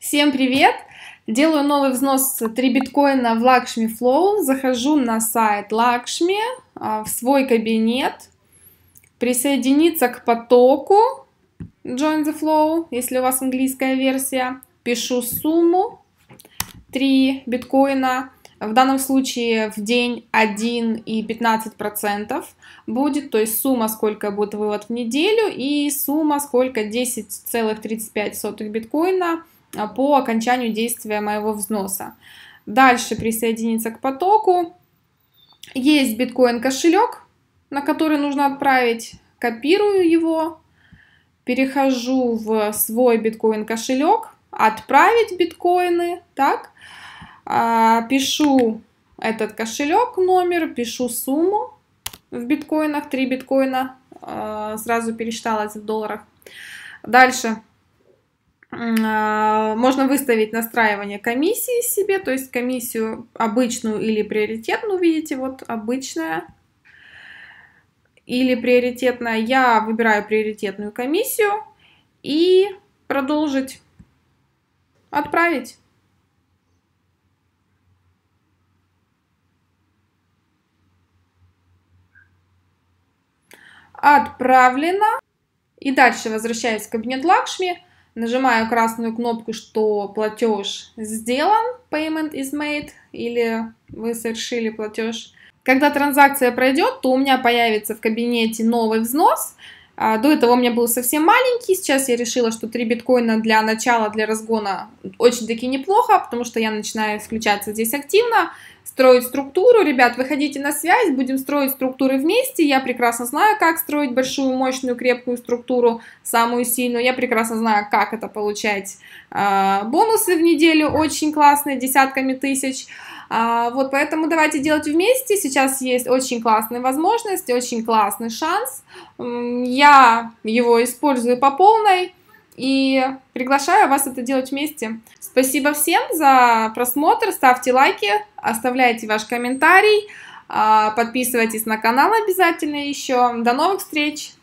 Всем привет! Делаю новый взнос 3 биткоина в Lakshmi Flow. Захожу на сайт Lakshmi, а, в свой кабинет, присоединиться к потоку Join the Flow, если у вас английская версия. Пишу сумму 3 биткоина. В данном случае в день 1 и 15% будет, то есть сумма, сколько будет вывод в неделю, и сумма, сколько 10,35 биткоина – а, по окончанию действия моего взноса. Дальше присоединиться к потоку. Есть биткоин кошелек, на который нужно отправить. Копирую его, перехожу в свой биткоин кошелек, отправить биткоины, так, а, пишу этот кошелек, номер, пишу сумму в биткоинах, 3 биткоина, а, сразу пересчиталась в долларах. Дальше а, можно выставить настраивание комиссии себе, то есть комиссию обычную или приоритетную, видите, вот обычная или приоритетная. Я выбираю приоритетную комиссию и продолжить, отправить. Отправлено. И дальше возвращаюсь в кабинет Лакшми нажимаю красную кнопку, что платеж сделан, payment is made, или вы совершили платеж. Когда транзакция пройдет, то у меня появится в кабинете новый взнос. А, до этого у меня был совсем маленький, сейчас я решила, что 3 биткоина для начала, для разгона очень-таки неплохо, потому что я начинаю включаться здесь активно строить структуру. Ребят, выходите на связь, будем строить структуры вместе. Я прекрасно знаю, как строить большую, мощную, крепкую структуру, самую сильную. Я прекрасно знаю, как это получать а, бонусы в неделю, очень классные, десятками тысяч. А, вот, поэтому давайте делать вместе. Сейчас есть очень классная возможность, очень классный шанс. Я его использую по полной. И приглашаю вас это делать вместе. Спасибо всем за просмотр. Ставьте лайки, оставляйте ваш комментарий. А, подписывайтесь на канал обязательно еще. До новых встреч!